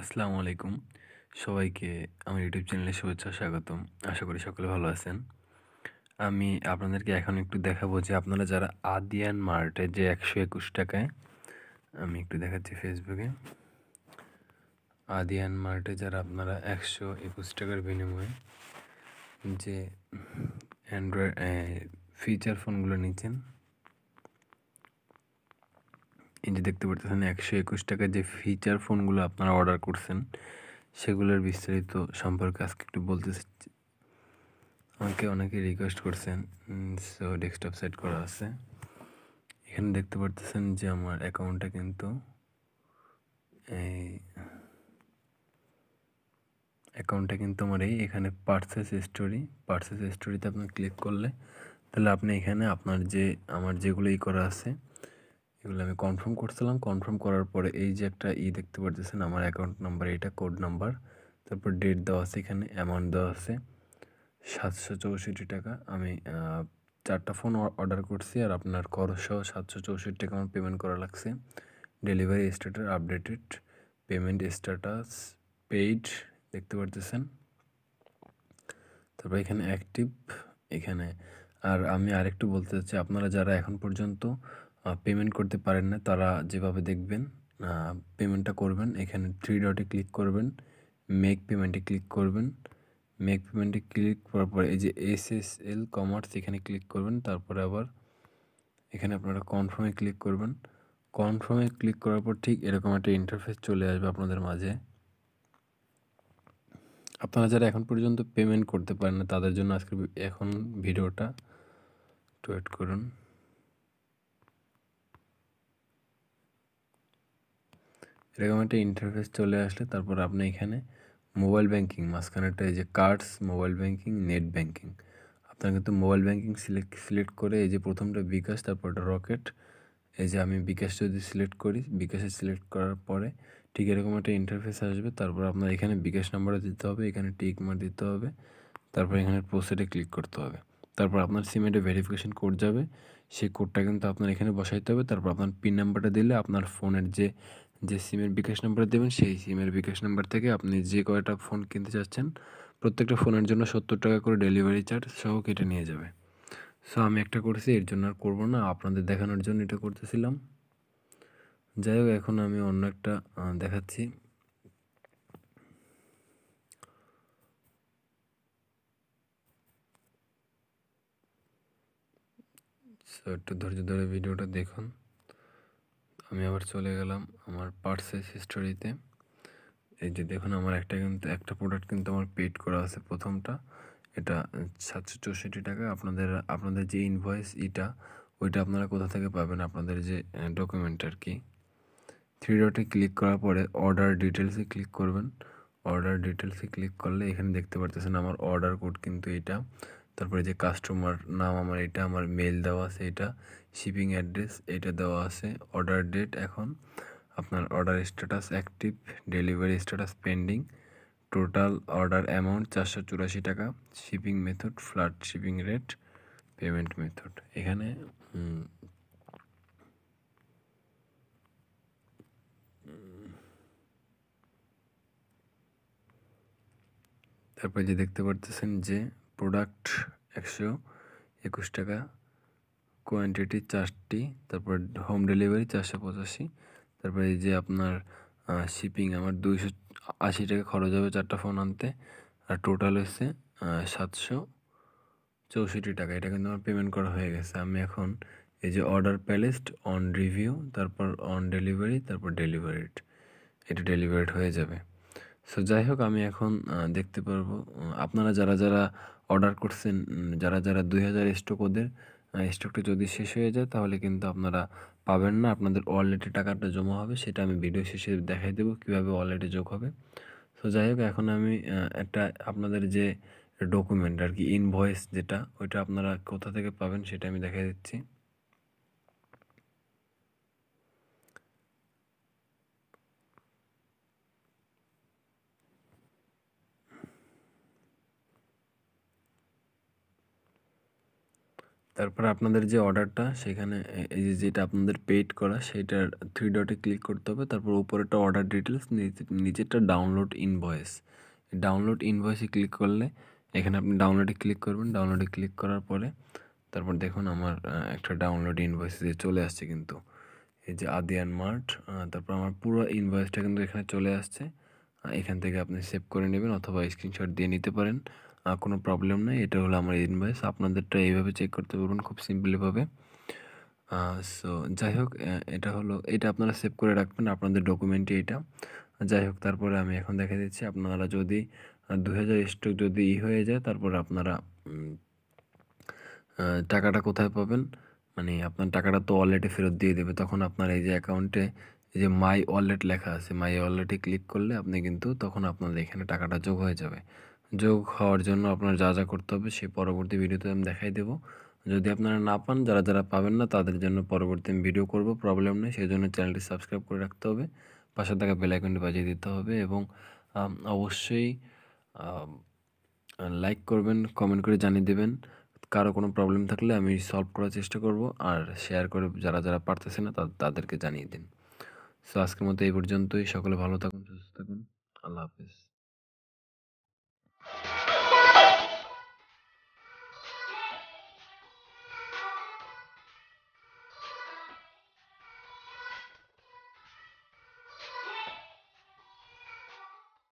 আসসালামু আলাইকুম সবাইকে আমার ইউটিউব চ্যানেলে শুভেচ্ছা স্বাগতম আশা করি সকলে ভালো আছেন আমি আপনাদেরকে এখন একটু দেখাবো যে আপনারা যারা আদিয়ান মার্টে যে একশো একুশ টাকায় আমি একটু দেখাচ্ছি ফেসবুকে আদিয়ান মার্টে যারা আপনারা একশো একুশ টাকার বিনিময়ে যে অ্যান্ড্রয়েড ফিচার ফোনগুলো নিচ্ছেন এই যে দেখতে পারতেছেন একশো একুশ টাকায় যে ফিচার ফোনগুলো আপনারা অর্ডার করছেন সেগুলোর বিস্তারিত সম্পর্কে আজকে একটু বলতে আমাকে অনেকে রিকোয়েস্ট করছেন সো ডেস্কটপ সেট করা আছে এখানে দেখতে পারতেছেন যে আমার অ্যাকাউন্টটা কিন্তু এই অ্যাকাউন্টটা কিন্তু আমার এই এখানে পার্সেস স্টোরি পার্সেস স্টোরিতে আপনি ক্লিক করলে তাহলে আপনি এখানে আপনার যে আমার যেগুলো ই করা আছে এগুলো আমি কনফার্ম করছিলাম কনফার্ম করার পরে এই যে একটা ই দেখতে পারতেছেন আমার অ্যাকাউন্ট নাম্বার এটা কোড নাম্বার তারপর ডেট দেওয়া আছে এখানে অ্যামাউন্ট দেওয়া আছে সাতশো চৌষট্টি টাকা আমি চারটা ফোন অর্ডার করছি আর আপনার খরচ সহ সাতশো চৌষট্টি টাকা আমার পেমেন্ট করা লাগছে delivery status updated payment status paid দেখতে পারতেছেন তারপর এখানে অ্যাক্টিভ এখানে আর আমি আরেকটু বলতে চাচ্ছি আপনারা যারা এখন পর্যন্ত পেমেন্ট করতে পারেন না তারা যেভাবে দেখবেন পেমেন্টটা করবেন এখানে থ্রি ডটে ক্লিক করবেন মেক পেমেন্টে ক্লিক করবেন মেক পেমেন্টে ক্লিক করার পরে এই যে এস এস এল কমার্স এখানে ক্লিক করবেন তারপরে আবার এখানে আপনারা কনফার্মে ক্লিক করবেন কনফার্মে ক্লিক করার পর ঠিক এরকম একটা ইন্টারফেস চলে আসবে আপনাদের মাঝে আপনারা যারা এখন পর্যন্ত পেমেন্ট করতে পারেন না তাদের জন্য আজকে এখন ভিডিওটা টুয়েট করুন এরকম একটা ইন্টারফেস চলে আসলে তারপর আপনি এখানে মোবাইল ব্যাঙ্কিং মাঝখানেটা এই যে cards mobile banking net banking আপনার কিন্তু মোবাইল ব্যাঙ্কিং সিলেক্ট সিলেক্ট করে এই যে প্রথমটা বিকাশ তারপর একটা রকেট এই যে আমি বিকাশ যদি সিলেক্ট করি বিকাশে সিলেক্ট করার পরে ঠিক এরকম একটা ইন্টারফেস আসবে তারপর আপনার এখানে বিকাশ নাম্বারটা দিতে হবে এখানে টিক মার দিতে হবে তারপর এখানে প্রোসেডে ক্লিক করতে হবে তারপর আপনার সিমেটে ভেরিফিকেশন কোড যাবে সেই কোডটা কিন্তু আপনার এখানে বসাইতে হবে তারপর আপনার পিন নাম্বারটা দিলে আপনার ফোনের যে যে সিমের বিকাশ নাম্বার দেবেন সেই সিমের বিকাশ নাম্বার থেকে আপনি যে কয়টা ফোন কিনতে চাচ্ছেন প্রত্যেকটা ফোনের জন্য সত্তর টাকা করে ডেলিভারি চার্জ সহ কেটে নিয়ে যাবে সো আমি একটা করেছি এর জন্য আর করবো না আপনাদের দেখানোর জন্য এটা করতেছিলাম যাই হোক এখন আমি অন্য একটা দেখাচ্ছি একটু ধৈর্য ধরে ভিডিওটা দেখুন আমি আবার চলে গেলাম আমার পার্সেস হিস্টোরিতে এই যে দেখুন আমার একটা কিন্তু একটা প্রোডাক্ট কিন্তু আমার পেড করা আছে প্রথমটা এটা সাতশো চৌষট্টি টাকা আপনাদের আপনাদের যে ইনভয়েস ইটা ওইটা আপনারা কোথা থেকে পাবেন আপনাদের যে ডকুমেন্ট আর কি থ্রি ডটে ক্লিক করার পরে অর্ডার ডিটেলসে ক্লিক করবেন অর্ডার ডিটেলসে ক্লিক করলে এখানে দেখতে পারতেছেন আমার অর্ডার কোড কিন্তু এটা তারপরে যে কাস্টমার নাম আমার এটা আমার মেল দেওয়া আছে এটা শিপিং অ্যাড্রেস এটা দেওয়া আছে অর্ডার ডেট এখন আপনার order status active delivery status pending total order amount চারশো চুরাশি টাকা shipping method flat shipping rate payment method এখানে তারপরে যে দেখতে পারতেছেন যে প্রোডাক্ট একশো একুশ টাকা কোয়ান্টিটি চারটি তারপর হোম ডেলিভারি চারশো পঁচাশি তারপর এই যে আপনার শিপিং আমার দুইশো আশি টাকা খরচ হবে চারটা ফোন আনতে আর টোটাল হচ্ছে সাতশো চৌষট্টি টাকা এটা কিন্তু আমার পেমেন্ট করা হয়ে গেছে আমি এখন এই যে অর্ডার প্যালেসড অন রিভিউ তারপর অন ডেলিভারি তারপর ডেলিভারিড এটা ডেলিভারিড হয়ে যাবে সো যাই হোক আমি এখন দেখতে পারবো আপনারা যারা যারা অর্ডার করছেন যারা যারা দুই হাজার স্টক ওদের স্টকটা যদি শেষ হয়ে যায় তাহলে কিন্তু আপনারা পাবেন না আপনাদের ওয়ালেটে টাকাটা জমা হবে সেটা আমি ভিডিও শেষে দেখাই দেবো কীভাবে ওয়ালেটে যোগ হবে সো যাই হোক এখন আমি একটা আপনাদের যে ডকুমেন্ট আর কি ইনভয়েস যেটা ওইটা আপনারা কোথা থেকে পাবেন সেটা আমি দেখাই দিচ্ছি তারপর আপনাদের যে অর্ডারটা সেখানে এই যে যেটা আপনাদের পেড করা সেটার থ্রি ডটে ক্লিক করতে হবে তারপর একটা অর্ডার ডিটেলস নিচেরটা ডাউনলোড ইনভয়েস ডাউনলোড ইনভয়েসে ক্লিক করলে এখানে আপনি ডাউনলোডে ক্লিক করবেন ডাউনলোডে ক্লিক করার পরে তারপর দেখুন আমার একটা ডাউনলোড ইনভয়েস যে চলে আসছে কিন্তু এই যে আদিয়ান মার্ট তারপর আমার পুরো ইনভয়েসটা কিন্তু এখানে চলে আসছে এখান থেকে আপনি সেভ করে নেবেন অথবা স্ক্রিনশট দিয়ে নিতে পারেন কোনো প্রবলেম নেই এটা হলো আমার ইনভয়েস আপনাদেরটা এইভাবে চেক করতে পারবেন খুব সিম্পলিভাবে সো যাই হোক এটা হলো এটা আপনারা সেভ করে রাখবেন আপনাদের ডকুমেন্টে এটা যাই হোক তারপরে আমি এখন দেখা দিচ্ছি আপনারা যদি দু হাজার স্টক যদি ই হয়ে যায় তারপর আপনারা টাকাটা কোথায় পাবেন মানে আপনার টাকাটা তো ওয়ালেটে ফেরত দিয়ে দেবে তখন আপনার এই যে অ্যাকাউন্টে এই যে মাই ওয়ালেট লেখা আছে মাই ওয়ালেটে ক্লিক করলে আপনি কিন্তু তখন আপনাদের এখানে টাকাটা যোগ হয়ে যাবে যোগ হওয়ার জন্য আপনার যা যা করতে হবে সেই পরবর্তী ভিডিওতে আমি দেখাই দেবো যদি আপনারা না পান যারা যারা পাবেন না তাদের জন্য পরবর্তী আমি ভিডিও করব প্রবলেম নেই সেই জন্য চ্যানেলটি সাবস্ক্রাইব করে রাখতে হবে পাশে থাকা বেলাইকনটি বাজিয়ে দিতে হবে এবং অবশ্যই লাইক করবেন কমেন্ট করে জানিয়ে দেবেন কারো কোনো প্রবলেম থাকলে আমি সলভ করার চেষ্টা করব আর শেয়ার করে যারা যারা পারতেছে না তাদেরকে জানিয়ে দিন সো আজকের মতো এই পর্যন্তই সকলে ভালো থাকুন সুস্থ থাকুন আল্লাহ হাফিজ